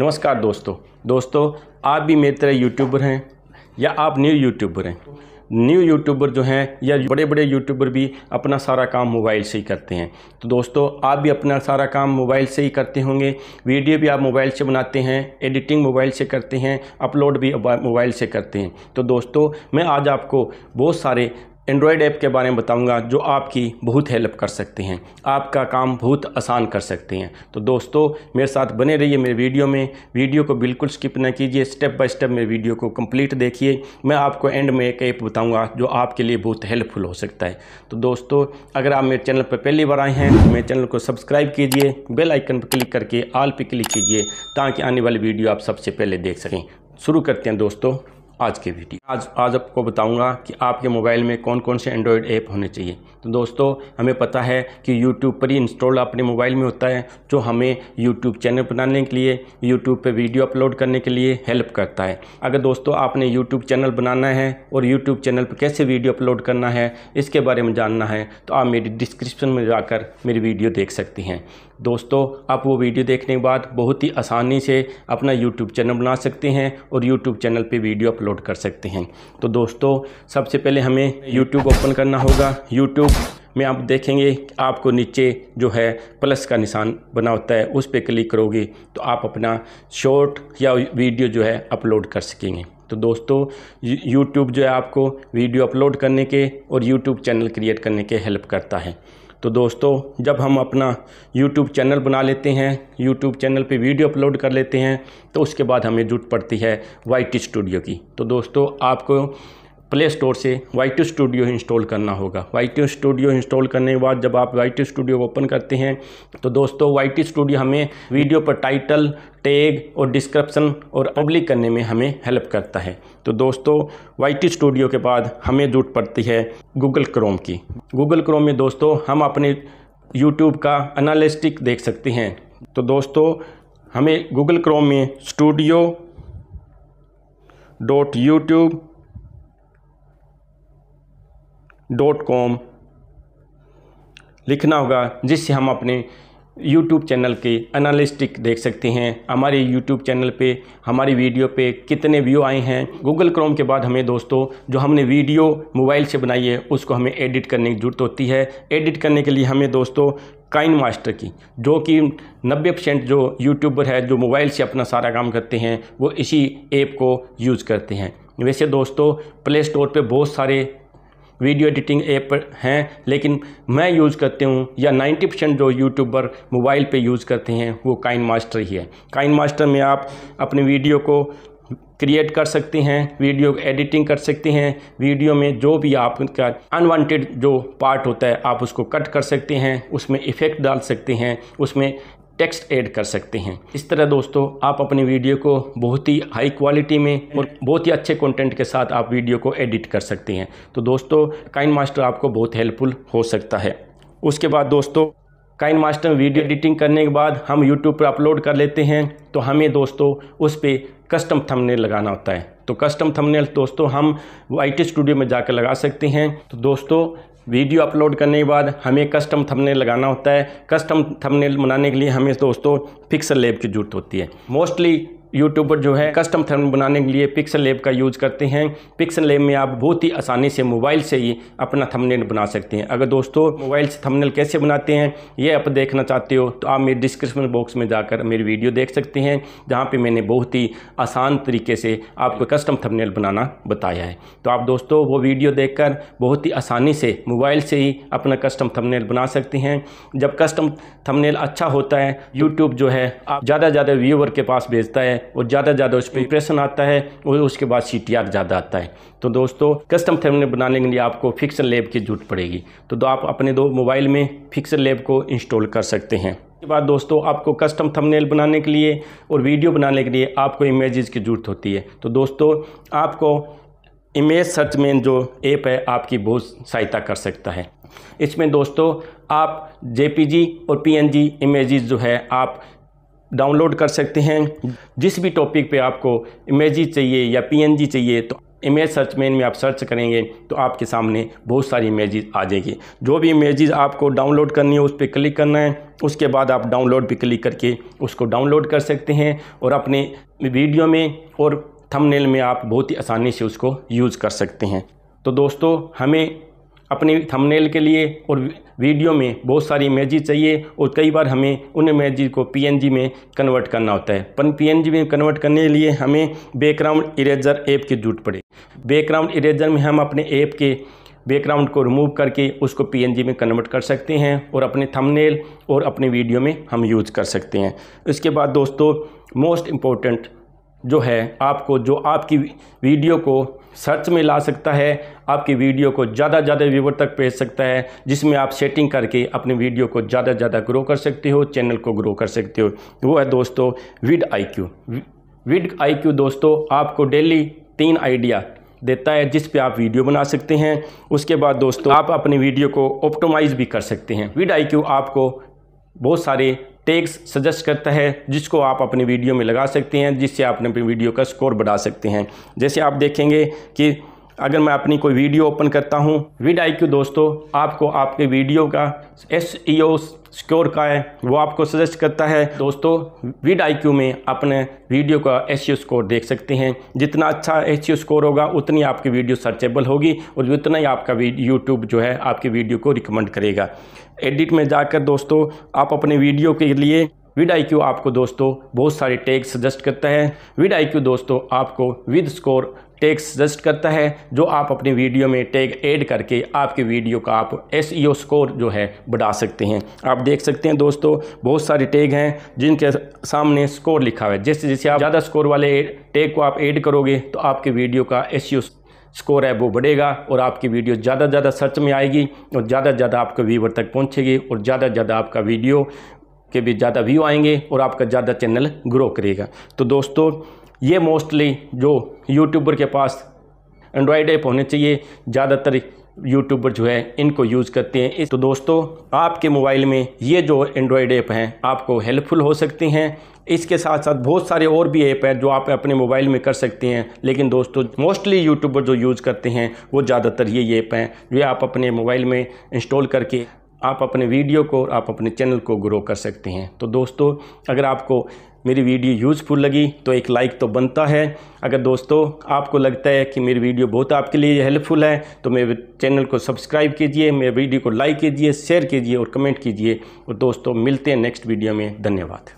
नमस्कार दोस्तों दोस्तों आप भी मेरी तरह यूट्यूबर हैं या आप न्यू यूट्यूबर हैं न्यू यूट्यूबर जो हैं या बड़े बड़े यूट्यूबर भी अपना सारा काम मोबाइल से ही करते हैं तो दोस्तों आप भी अपना सारा काम मोबाइल से ही करते होंगे वीडियो भी आप मोबाइल से बनाते हैं एडिटिंग मोबाइल से करते हैं अपलोड भी मोबाइल से करते हैं तो दोस्तों मैं आज आपको बहुत सारे एंड्रॉयड ऐप के बारे में बताऊंगा जो आपकी बहुत हेल्प कर सकते हैं आपका काम बहुत आसान कर सकते हैं तो दोस्तों मेरे साथ बने रहिए मेरे वीडियो में वीडियो को बिल्कुल स्किप ना कीजिए स्टेप बाय स्टेप मेरे वीडियो को कंप्लीट देखिए मैं आपको एंड में एक ऐप बताऊंगा जो आपके लिए बहुत हेल्पफुल हो सकता है तो दोस्तों अगर आप मेरे चैनल पर पहली बार आए हैं तो मेरे चैनल को सब्सक्राइब कीजिए बेल आइकन पर क्लिक करके आल पर क्लिक कीजिए ताकि आने वाली वीडियो आप सबसे पहले देख सकें शुरू करते हैं दोस्तों आज के वीडियो आज आज आपको बताऊंगा कि आपके मोबाइल में कौन कौन से एंड्रॉयड ऐप होने चाहिए तो दोस्तों हमें पता है कि यूट्यूब पर ही इंस्टॉल अपने मोबाइल में होता है जो हमें यूट्यूब चैनल बनाने के लिए यूट्यूब पर वीडियो अपलोड करने के लिए हेल्प करता है अगर दोस्तों आपने यूट्यूब चैनल बनाना है और यूट्यूब चैनल पर कैसे वीडियो अपलोड करना है इसके बारे में जानना है तो आप मेरी डिस्क्रिप्शन में जाकर मेरी वीडियो देख सकती हैं दोस्तों आप वो वीडियो देखने के बाद बहुत ही आसानी से अपना यूट्यूब चैनल बना सकते हैं और यूट्यूब चैनल पर वीडियो अपलोड अपलोड कर सकते हैं तो दोस्तों सबसे पहले हमें यूट्यूब ओपन करना होगा यूट्यूब में आप देखेंगे आपको नीचे जो है प्लस का निशान बना होता है उस पर क्लिक करोगे तो आप अपना शॉर्ट या वीडियो जो है अपलोड कर सकेंगे तो दोस्तों यूट्यूब जो है आपको वीडियो अपलोड करने के और यूट्यूब चैनल क्रिएट करने के हेल्प करता है तो दोस्तों जब हम अपना यूट्यूब चैनल बना लेते हैं यूट्यूब चैनल पे वीडियो अपलोड कर लेते हैं तो उसके बाद हमें जुट पड़ती है वाई टी स्टूडियो की तो दोस्तों आपको प्ले स्टोर से वाई टू स्टूडियो इंस्टॉल करना होगा वाई टू स्टूडियो इंस्टॉल करने के बाद जब आप वाई टू स्टूडियो ओपन करते हैं तो दोस्तों वाई टू स्टूडियो हमें वीडियो पर टाइटल टैग और डिस्क्रिप्शन और पब्लिक करने में हमें हेल्प करता है तो दोस्तों वाई टी स्टूडियो के बाद हमें जरूरत पड़ती है गूगल क्रोम की गूगल क्रोम में दोस्तों हम अपने यूट्यूब का अनालिस्टिक देख सकते हैं तो दोस्तों हमें गूगल क्रोम में studio dot YouTube dot com लिखना होगा जिससे हम अपने यूट्यूब चैनल के एनालिस्टिक देख सकते हैं हमारे यूट्यूब चैनल पे हमारी वीडियो पे कितने व्यू आए हैं गूगल क्रोम के बाद हमें दोस्तों जो हमने वीडियो मोबाइल से बनाई है उसको हमें एडिट करने की ज़रूरत होती है एडिट करने के लिए हमें दोस्तों काइन मास्टर की जो कि 90 परसेंट जो यूट्यूबर है जो मोबाइल से अपना सारा काम करते हैं वो इसी ऐप को यूज़ करते हैं वैसे दोस्तों प्ले स्टोर पर बहुत सारे वीडियो एडिटिंग ऐप हैं लेकिन मैं यूज़ करती हूँ या 90 परसेंट जो यूट्यूबर मोबाइल पे यूज़ करते हैं वो काइन मास्टर ही है काइन मास्टर में आप अपने वीडियो को क्रिएट कर सकते हैं वीडियो एडिटिंग कर सकते हैं वीडियो में जो भी आपका अनवांटेड जो पार्ट होता है आप उसको कट कर सकते हैं उसमें इफ़ेक्ट डाल सकते हैं उसमें टेक्स्ट ऐड कर सकते हैं इस तरह दोस्तों आप अपनी वीडियो को बहुत ही हाई क्वालिटी में और बहुत ही अच्छे कंटेंट के साथ आप वीडियो को एडिट कर सकते हैं तो दोस्तों काइन मास्टर आपको बहुत हेल्पफुल हो सकता है उसके बाद दोस्तों काइन मास्टर में वीडियो एडिटिंग करने के बाद हम यूट्यूब पर अपलोड कर लेते हैं तो हमें दोस्तों उस पर कस्टम थमनेल लगाना होता है तो कस्टम थंबनेल दोस्तों हम आई टी स्टूडियो में जाकर लगा सकते हैं तो दोस्तों वीडियो अपलोड करने के बाद हमें कस्टम थंबनेल लगाना होता है कस्टम थंबनेल बनाने के लिए हमें दोस्तों पिक्सल लेब की जरूरत होती है मोस्टली यूट्यूबर जो है कस्टम थर्म बनाने के लिए पिक्सल लेब का यूज़ करते हैं पिक्सल लेब में आप बहुत ही आसानी से मोबाइल से ही अपना थंबनेल बना सकते हैं अगर दोस्तों मोबाइल से थंबनेल कैसे बनाते हैं ये आप देखना चाहते हो तो आप मेरे डिस्क्रिप्शन बॉक्स में जाकर मेरी वीडियो देख सकते हैं जहाँ पर मैंने बहुत ही आसान तरीके से आपको कस्टम थमनेल बनाना बताया है तो आप दोस्तों वो वीडियो देख बहुत ही आसानी से मोबाइल से ही अपना कस्टम थमनेल बना सकते हैं जब कस्टम थमनेल अच्छा होता है यूट्यूब जो है आप ज़्यादा ज़्यादा व्यूवर के पास भेजता है वो ज़्यादा ज़्यादा उस पर इंप्रेशन आता है और उसके बाद सी टी आर ज़्यादा आता है तो दोस्तों कस्टम थर्मल बनाने के लिए आपको फिक्सन लेब की जरूरत पड़ेगी तो, तो आप अपने दो मोबाइल में फिक्सन लेब को इंस्टॉल कर सकते हैं इसके बाद दोस्तों आपको कस्टम थंबनेल बनाने के लिए और वीडियो बनाने के लिए आपको इमेजेस की ज़रूरत होती है तो दोस्तों आपको इमेज सर्च में जो ऐप है आपकी बहुत सहायता कर सकता है इसमें दोस्तों आप जेपीजी और पीएनजी इमेजेस जो है आप डाउनलोड कर सकते हैं जिस भी टॉपिक पे आपको इमेजी चाहिए या पीएनजी चाहिए तो इमेज सर्च मेन में आप सर्च करेंगे तो आपके सामने बहुत सारी इमेजेस आ जाएगी जो भी इमेजेस आपको डाउनलोड करनी है उस पर क्लिक करना है उसके बाद आप डाउनलोड पे क्लिक करके उसको डाउनलोड कर सकते हैं और अपने वीडियो में और थंबनेल में आप बहुत ही आसानी से उसको यूज़ कर सकते हैं तो दोस्तों हमें अपनी थंबनेल के लिए और वीडियो में बहुत सारी इमेजी चाहिए और कई बार हमें उन इमेजी को पीएनजी में कन्वर्ट करना होता है पर पीएनजी में कन्वर्ट करने के लिए हमें बैकग्राउंड इरेजर ऐप की जरूरत पड़े बैकग्राउंड इरेजर में हम अपने ऐप के बैकग्राउंड को रिमूव करके उसको पीएनजी में कन्वर्ट कर सकते हैं और अपने थंबनेल और अपने वीडियो में हम यूज कर सकते हैं इसके बाद दोस्तों मोस्ट इम्पोर्टेंट जो है आपको जो आपकी वीडियो को सर्च में ला सकता है आपकी वीडियो को ज़्यादा ज़्यादा व्यूवर तक भेज सकता है जिसमें आप सेटिंग करके अपने वीडियो को ज़्यादा ज़्यादा ग्रो कर सकते हो चैनल को ग्रो कर सकते हो वो है दोस्तों विड आईक्यू विड आईक्यू दोस्तों आपको डेली तीन आइडिया देता है जिस पे आप वीडियो बना सकते हैं उसके बाद दोस्तों आप अपनी वीडियो को ऑप्टोमाइज़ भी कर सकते हैं विड क्यू आपको बहुत सारे टेक्स सजेस्ट करता है जिसको आप अपनी वीडियो में लगा सकते हैं जिससे आप अपनी वीडियो का स्कोर बढ़ा सकते हैं जैसे आप देखेंगे कि अगर मैं अपनी कोई वीडियो ओपन करता हूँ विड आई दोस्तों आपको आपके वीडियो का एस ई ओ स्क्योर का है वो आपको सजेस्ट करता है दोस्तों विड आई में अपने वीडियो का एस स्कोर e देख सकते हैं जितना अच्छा एस स्कोर e होगा उतनी आपकी वीडियो सर्चेबल होगी और उतना ही आपका यूट्यूब जो है आपकी वीडियो को रिकमेंड करेगा एडिट में जाकर दोस्तों आप अपने वीडियो के लिए विड आई क्यू आपको दोस्तों बहुत सारे टेग सजेस्ट करता है विड आई क्यू दोस्तों आपको विद स्कोर टेग सजेस्ट करता है जो आप अपनी वीडियो में टैग ऐड करके आपके वीडियो का आप एस स्कोर e जो है बढ़ा सकते हैं आप देख सकते हैं दोस्तों बहुत सारे टैग हैं जिनके सामने स्कोर लिखा हुआ है जैसे जैसे आप ज़्यादा स्कोर वाले टैग को आप ऐड करोगे तो आपके वीडियो का एस स्कोर e है वो बढ़ेगा और आपकी वीडियो ज़्यादा से ज़्यादा सर्च में आएगी और ज़्यादा से ज़्यादा आपके व्यूवर तक पहुँचेगी और ज़्यादा से ज़्यादा आपका वीडियो के भी ज़्यादा व्यू आएंगे और आपका ज़्यादा चैनल ग्रो करेगा तो दोस्तों ये मोस्टली जो यूट्यूबर के पास एंड्रॉयड ऐप होने चाहिए ज़्यादातर यूट्यूबर जो है इनको यूज़ करते हैं तो दोस्तों आपके मोबाइल में ये जो एंड्रॉयड ऐप हैं आपको हेल्पफुल हो सकती हैं इसके साथ साथ बहुत सारे और भी ऐप हैं जो आप अपने मोबाइल में कर सकते हैं लेकिन दोस्तों मोस्टली यूट्यूबर जो यूज़ करते हैं वो ज़्यादातर ये ऐप हैं जो आप अपने मोबाइल में इंस्टॉल करके आप अपने वीडियो को और आप अपने चैनल को ग्रो कर सकते हैं तो दोस्तों अगर आपको मेरी वीडियो यूज़फुल लगी तो एक लाइक तो बनता है अगर दोस्तों आपको लगता है कि मेरी वीडियो बहुत आपके लिए हेल्पफुल है तो मेरे चैनल को सब्सक्राइब कीजिए मेरे वीडियो को लाइक कीजिए शेयर कीजिए और कमेंट कीजिए और दोस्तों मिलते हैं नेक्स्ट वीडियो में धन्यवाद